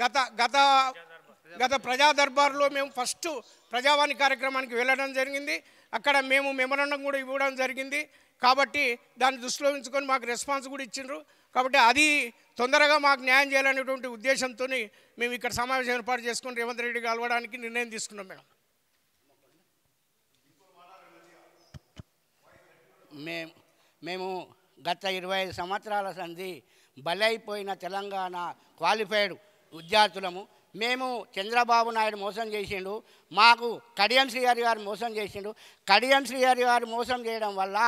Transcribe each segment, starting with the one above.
గత గత గత ప్రజా దర్బార్లో మేము ఫస్ట్ ప్రజావాణి కార్యక్రమానికి వెళ్ళడం జరిగింది అక్కడ మేము మెమరాండం కూడా ఇవ్వడం జరిగింది కాబట్టి దాన్ని దృష్టిలో ఉంచుకొని మాకు రెస్పాన్స్ కూడా ఇచ్చిండ్రు కాబట్టి అది తొందరగా మాకు న్యాయం చేయాలనేటువంటి ఉద్దేశంతో మేము ఇక్కడ సమావేశం ఏర్పాటు చేసుకుని రేవంత్ రెడ్డి కలవడానికి నిర్ణయం తీసుకున్నాం మేడం మే మేము గత ఇరవై ఐదు సంవత్సరాల సంధి బలైపోయిన తెలంగాణ క్వాలిఫైడ్ విద్యార్థులము మేము చంద్రబాబు నాయుడు మోసం చేసిండు మాకు కడియం శ్రీహరి గారు మోసం చేసిండు కడియం శ్రీహరి గారు మోసం చేయడం వల్ల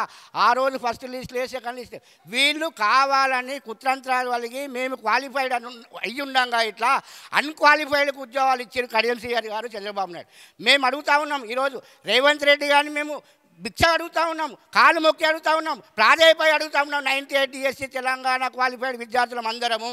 ఆ రోజు ఫస్ట్ లిస్ట్ లేదు సెకండ్ లిస్ట్ వీళ్ళు కావాలని కుత్రంత్రాలు కలిగి మేము క్వాలిఫైడ్ అను అయ్యి ఉండంగా ఇట్లా అన్క్వాలిఫైడ్కి ఉద్యోగాలు ఇచ్చారు కడియం శ్రీహరి గారు చంద్రబాబు నాయుడు మేము అడుగుతా ఉన్నాం ఈరోజు రేవంత్ రెడ్డి గారిని మేము బిచ్చ అడుగుతూ ఉన్నాం కాలు మొక్కి అడుగుతూ ఉన్నాం ప్రాధేయపై అడుగుతూ ఉన్నాం ninety eight SC Telangana qualified విద్యార్థులం అందరము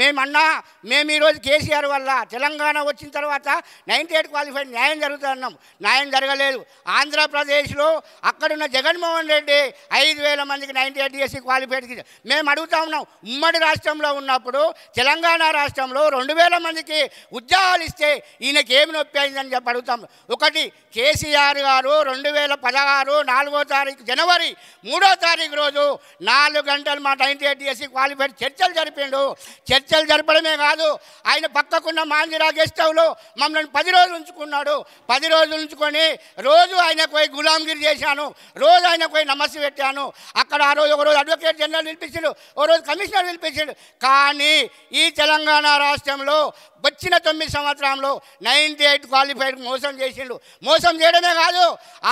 మేమన్నా మేము ఈరోజు కేసీఆర్ వల్ల తెలంగాణ వచ్చిన తర్వాత నైన్టీ ఎయిట్ క్వాలిఫైడ్ న్యాయం జరుగుతున్నాం న్యాయం జరగలేదు ఆంధ్రప్రదేశ్లో అక్కడున్న జగన్మోహన్ రెడ్డి ఐదు వేల మందికి నైన్టీ ఎయిట్ ఎస్సీ క్వాలిఫైడ్ మేము అడుగుతూ ఉన్నాం ఉమ్మడి రాష్ట్రంలో ఉన్నప్పుడు తెలంగాణ రాష్ట్రంలో రెండు వేల మందికి ఉద్యోగాలు ఇస్తే ఈయనకేమి నొప్పి అయిందని చెప్పి అడుగుతాం ఒకటి కేసీఆర్ గారు రెండు వేల పదహారు గారు నాలుగో తారీఖు జనవరి మూడో తారీఖు రోజు నాలుగు గంటలు మా టైం టీఎస్సీ క్వాలిఫైడ్ చర్చలు జరిపిండు చర్చలు జరపడమే కాదు ఆయన పక్కకున్న మాంజిరా గెస్ట్ హౌస్లో మమ్మల్ని పది రోజులు ఉంచుకున్నాడు పది రోజులు ఉంచుకొని రోజు ఆయన పోయి గులాంగిరి చేశాను రోజు ఆయన పోయి నమస్సు పెట్టాను అక్కడ ఆ రోజు ఒకరోజు అడ్వకేట్ జనరల్ నిలిపించాడు ఓ రోజు కమిషనర్ నిలిపించాడు కానీ ఈ తెలంగాణ రాష్ట్రంలో వచ్చిన తొమ్మిది సంవత్సరంలో నైన్టీ ఎయిట్ క్వాలిఫైడ్ మోసం చేసిండు మోసం చేయడమే కాదు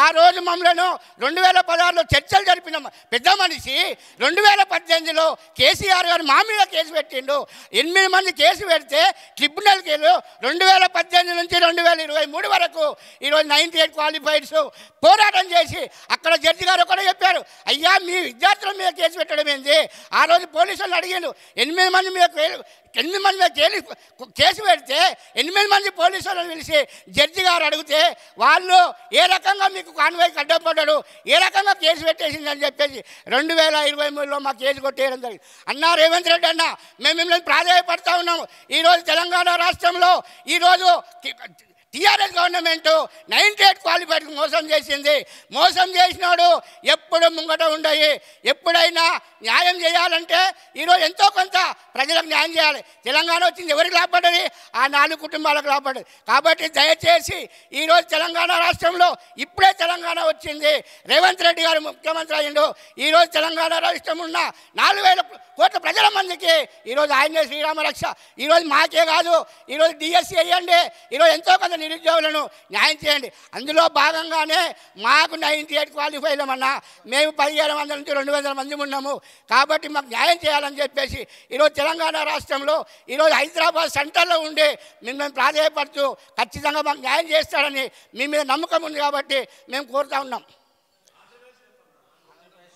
ఆ రోజు మమ్మల్ని కమిషను రెండు వేల పదహారులో చర్చలు జరిపిన పెద్ద మనిషి రెండు వేల పద్దెనిమిదిలో కేసీఆర్ గారు మా మీద కేసు పెట్టిండు ఎనిమిది మంది కేసు పెడితే ట్రిబ్యునల్ వెళ్ళు రెండు వేల పద్దెనిమిది నుంచి రెండు వేల ఇరవై మూడు వరకు ఈరోజు నైంటీ ఎయిట్ క్వాలిఫైడ్స్ పోరాటం చేసి అక్కడ జడ్జి గారు కూడా చెప్పారు అయ్యా మీ విద్యార్థుల మీద కేసు పెట్టడం ఏంది ఆ రోజు పోలీసులు అడిగాను ఎనిమిది మంది మీద ఎనిమిది మంది మీద కేసు పెడితే ఎనిమిది మంది పోలీసులను పిలిచి జడ్జి గారు అడిగితే వాళ్ళు ఏ రకంగా మీకు కాన్వాయ్కి అడ్డపడ్డాడు ఏ రకంగా కేసు పెట్టేసిందని చెప్పేసి రెండు వేల ఇరవై మూడులో మా కేసు కొట్టేయడం జరిగింది అన్న రేవంత్ రెడ్డి అన్న మేము మిమ్మల్ని ప్రాధాయపడతా ఉన్నాము ఈరోజు తెలంగాణ రాష్ట్రంలో ఈరోజు TRS government ninety eight qualified మోసం చేసింది మోసం చేసినాడు ఎప్పుడు ముంగట ఉండయి ఎప్పుడైనా న్యాయం చేయాలంటే ఈరోజు ఎంతో కొంత ప్రజలకు న్యాయం చేయాలి తెలంగాణ వచ్చింది ఎవరికి లాభపడది ఆ నాలుగు కుటుంబాలకు లాభపడదు కాబట్టి దయచేసి ఈరోజు తెలంగాణ రాష్ట్రంలో ఇప్పుడే తెలంగాణ వచ్చింది రేవంత్ రెడ్డి గారు ముఖ్యమంత్రి అయ్యిండు ఈరోజు తెలంగాణ రాష్ట్రం ఉన్న నాలుగు వేల కోట్ల ప్రజల మందికి ఈరోజు ఆయనే శ్రీరామరక్ష ఈరోజు మాకే కాదు ఈరోజు డిఎస్సీ అయ్యండి ఈరోజు ఎంతో కొంత నిరుద్యోగులను న్యాయం చేయండి అందులో భాగంగానే మాకు నైంటీ ఎయిట్ క్వాలిఫై అయ్యామన్నా మేము పదిహేను వందల నుంచి రెండు వందల మంది ఉన్నాము కాబట్టి మాకు న్యాయం చేయాలని చెప్పేసి ఈరోజు తెలంగాణ రాష్ట్రంలో ఈరోజు హైదరాబాద్ సెంటర్లో ఉండి మిమ్మల్ని ప్రాధాయపడుతూ ఖచ్చితంగా మాకు న్యాయం చేస్తారని మీ మీద నమ్మకం ఉంది కాబట్టి మేము కోరుతా ఉన్నాం